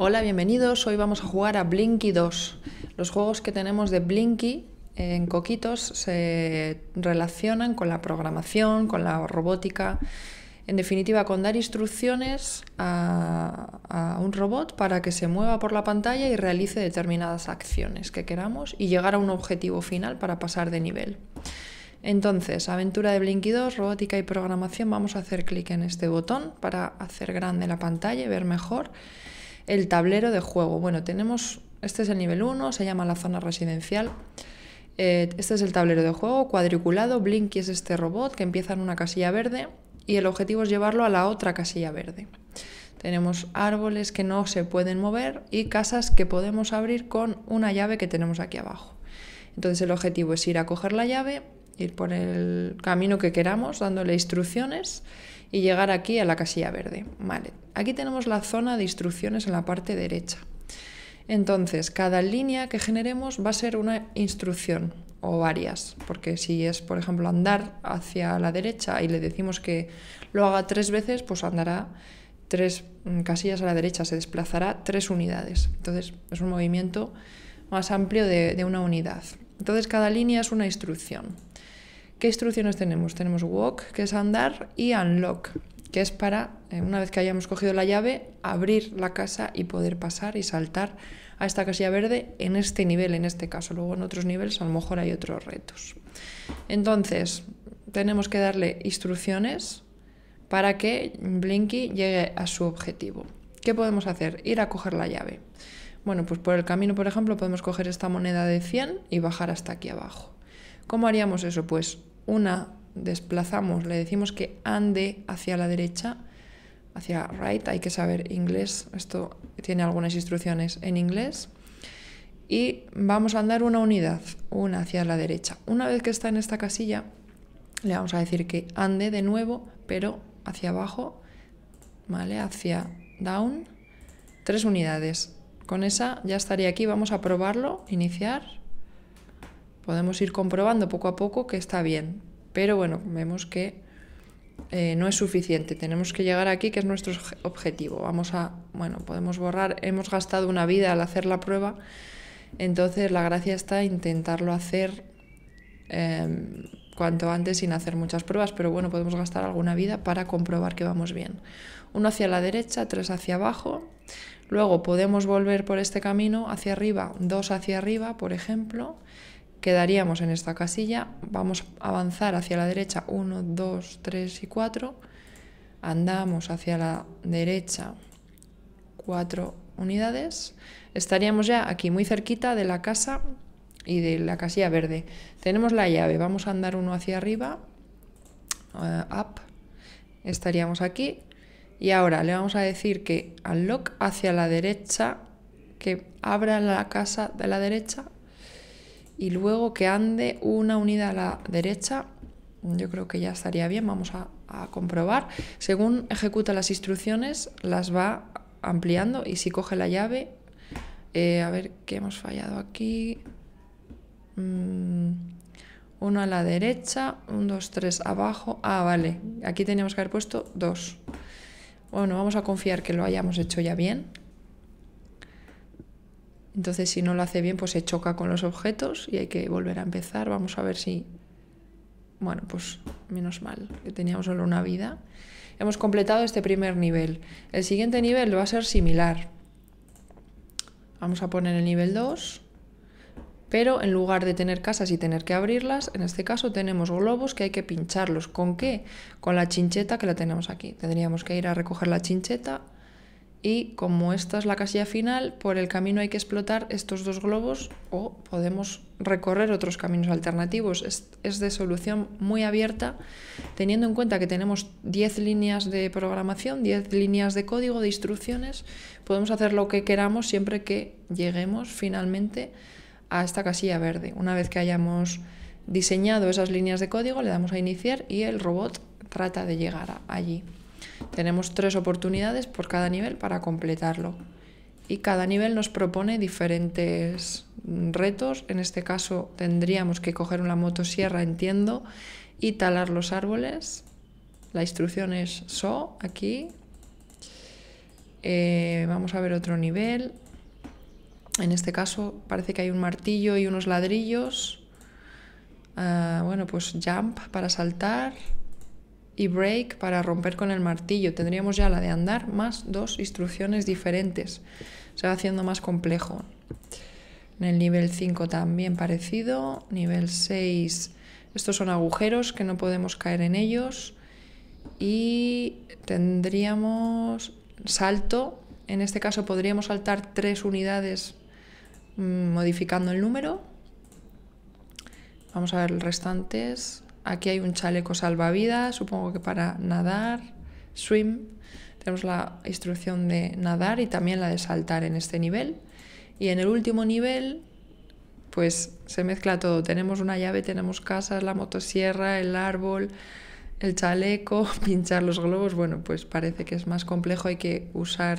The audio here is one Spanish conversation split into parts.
Hola, bienvenidos. Hoy vamos a jugar a Blinky 2. Los juegos que tenemos de Blinky en Coquitos se relacionan con la programación, con la robótica, en definitiva con dar instrucciones a, un robot para que se mueva por la pantalla y realice determinadas acciones que queramos y llegar a un objetivo final para pasar de nivel. Entonces, aventura de Blinky 2, robótica y programación, vamos a hacer clic en este botón para hacer grande la pantalla y ver mejor el tablero de juego. Bueno, tenemos, este es el nivel 1, se llama la zona residencial. Eh, este es el tablero de juego cuadriculado, Blinky es este robot que empieza en una casilla verde y el objetivo es llevarlo a la otra casilla verde. Tenemos árboles que no se pueden mover y casas que podemos abrir con una llave que tenemos aquí abajo. Entonces el objetivo es ir a coger la llave, ir por el camino que queramos, dándole instrucciones y llegar aquí a la casilla verde. Vale, aquí tenemos la zona de instrucciones en la parte derecha. Entonces, cada línea que generemos va a ser una instrucción o varias, porque si es, por ejemplo, andar hacia la derecha y le decimos que lo haga tres veces, pues andará tres mm, casillas a la derecha, se desplazará tres unidades. Entonces, es un movimiento más amplio de, de una unidad. Entonces, cada línea es una instrucción. ¿Qué instrucciones tenemos? Tenemos walk, que es andar, y unlock, que es para, eh, una vez que hayamos cogido la llave, abrir la casa y poder pasar y saltar a esta casilla verde en este nivel, en este caso. Luego en otros niveles a lo mejor hay otros retos. Entonces, tenemos que darle instrucciones para que Blinky llegue a su objetivo. ¿Qué podemos hacer? Ir a coger la llave. Bueno, pues por el camino, por ejemplo, podemos coger esta moneda de 100 y bajar hasta aquí abajo. ¿Cómo haríamos eso? Pues una desplazamos, le decimos que ande hacia la derecha, hacia right, hay que saber inglés, esto tiene algunas instrucciones en inglés, y vamos a andar una unidad, una hacia la derecha. Una vez que está en esta casilla, le vamos a decir que ande de nuevo, pero hacia abajo, ¿vale? Hacia down, tres unidades. Con esa ya estaría aquí, vamos a probarlo, iniciar, podemos ir comprobando poco a poco que está bien. Pero bueno, vemos que eh, no es suficiente. Tenemos que llegar aquí, que es nuestro objetivo. Vamos a, bueno, podemos borrar. Hemos gastado una vida al hacer la prueba. Entonces la gracia está intentarlo hacer em, cuanto antes sin hacer muchas pruebas, pero bueno, podemos gastar alguna vida para comprobar que vamos bien. Uno hacia la derecha, tres hacia abajo. Luego podemos volver por este camino hacia arriba, dos hacia arriba, por ejemplo quedaríamos en esta casilla, vamos a avanzar hacia la derecha 1, 2, 3 y 4, andamos hacia la derecha 4 unidades, estaríamos ya aquí muy cerquita de la casa y de la casilla verde. Tenemos la llave, vamos a andar uno hacia arriba, eh, up, estaríamos aquí y ahora le vamos a decir que al lock hacia la derecha, que abra la casa de la derecha y luego que ande una unida a la derecha, yo creo que ya estaría bien, vamos a, comprobar. Según ejecuta las instrucciones, las va ampliando y si coge la llave, eh, a ver qué hemos fallado aquí. Mm, uno a la derecha, un, dos, tres abajo. Ah, vale, aquí teníamos que haber puesto dos. Bueno, vamos a confiar que lo hayamos hecho ya bien. Entonces, si no lo hace bien, pues se choca con los objetos y hay que volver a empezar. Vamos a ver si... Bueno, pues menos mal, que teníamos solo una vida. Hemos completado este primer nivel. El siguiente nivel va a ser similar. Vamos a poner el nivel 2. Pero en lugar de tener casas y tener que abrirlas, en este caso tenemos globos que hay que pincharlos. ¿Con qué? Con la chincheta que la tenemos aquí. Tendríamos que ir a recoger la chincheta, y como esta es la casilla final, por el camino hay que explotar estos dos globos o podemos recorrer otros caminos alternativos. Es, de solución muy abierta, teniendo en cuenta que tenemos 10 líneas de programación, 10 líneas de código, de instrucciones, podemos hacer lo que queramos siempre que lleguemos finalmente a esta casilla verde. Una vez que hayamos diseñado esas líneas de código, le damos a iniciar y el robot trata de llegar allí. Tenemos tres oportunidades por cada nivel para completarlo. Y cada nivel nos propone diferentes retos. En este caso tendríamos que coger una motosierra, entiendo, y talar los árboles. La instrucción es SO aquí. Eh, vamos a ver otro nivel. En este caso parece que hay un martillo y unos ladrillos. Ah, bueno, pues jump para saltar y break para romper con el martillo. Tendríamos ya la de andar más dos instrucciones diferentes. Se va haciendo más complejo. En el nivel 5 también parecido. Nivel 6, estos son agujeros que no podemos caer en ellos. Y tendríamos salto. En este caso podríamos saltar tres unidades mm, modificando el número. Vamos a ver los restantes. Aquí hay un chaleco salvavidas, supongo que para nadar, swim. Tenemos la instrucción de nadar y también la de saltar en este nivel. Y en el último nivel, pues se mezcla todo. Tenemos una llave, tenemos casas, la motosierra, el árbol, el chaleco, pinchar los globos. Bueno, pues parece que es más complejo, hay que usar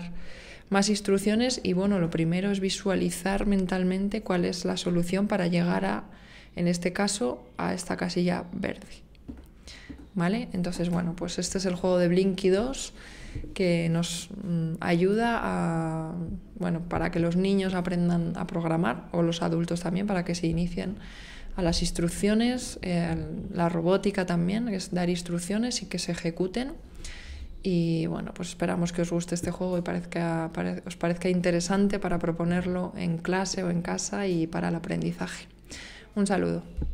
más instrucciones y bueno, lo primero es visualizar mentalmente cuál es la solución para llegar a en este caso a esta casilla verde. ¿Vale? Entonces, bueno, pues este es el juego de Blinky 2 que nos mm, ayuda a, bueno, para que los niños aprendan a programar o los adultos también, para que se inicien a las instrucciones, la robótica también, es dar instrucciones y que se ejecuten. Y bueno, pues esperamos que os guste este juego y os parezca interesante para proponerlo en clase o en casa y para el aprendizaje. Un saludo.